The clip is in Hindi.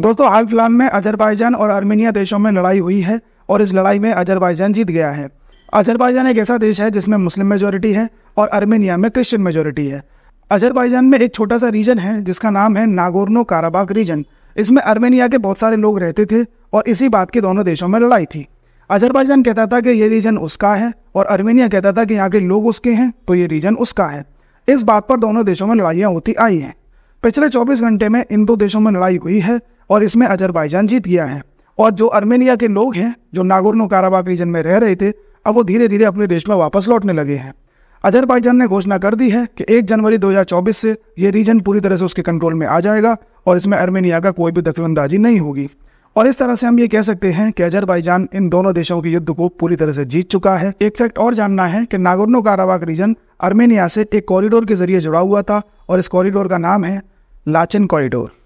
दोस्तों हाल फिलहाल में अजरबैजान और आर्मेनिया देशों में लड़ाई हुई है और इस लड़ाई में अजरबैजान जीत गया है अजरबैजान एक ऐसा देश है जिसमें मुस्लिम मेजोरिटी है और आर्मेनिया में क्रिश्चियन मेजोरिटी है अजरबैजान में एक छोटा सा रीजन है जिसका नाम है नागोर्नो काराबाग रीजन इसमें आर्मेनिया के बहुत सारे लोग रहते थे और इसी बात की दोनों देशों में लड़ाई थी अजरबैजान कहता था कि ये रीजन उसका है और आर्मेनिया कहता था कि यहाँ के लोग उसके हैं तो ये रीजन उसका है इस बात पर दोनों देशों में लड़ाइयाँ होती आई हैं पिछले 24 घंटे में इन दो देशों में लड़ाई हुई है और इसमें अजरबैजान जीत गया है और जो अर्मेनिया के लोग हैं जो नागोर्नो काराबाग रीजन में रह रहे थे अब वो धीरे धीरे अपने देश में वापस लौटने लगे हैं अजरबैजान ने घोषणा कर दी है कि 1 जनवरी 2024 से ये रीजन पूरी तरह से उसके कंट्रोल में आ जाएगा और इसमें अर्मेनिया का कोई भी दखलंदाजी नहीं होगी और इस तरह से हम ये कह सकते हैं कि अजरबैजान इन दोनों देशों के युद्ध को पूरी तरह से जीत चुका है एक फैक्ट और जानना है कि नागोर्नो काराबाग रीजन आर्मेनिया से एक कॉरिडोर के जरिए जुड़ा हुआ था और इस कॉरिडोर का नाम है लाचिन कॉरिडोर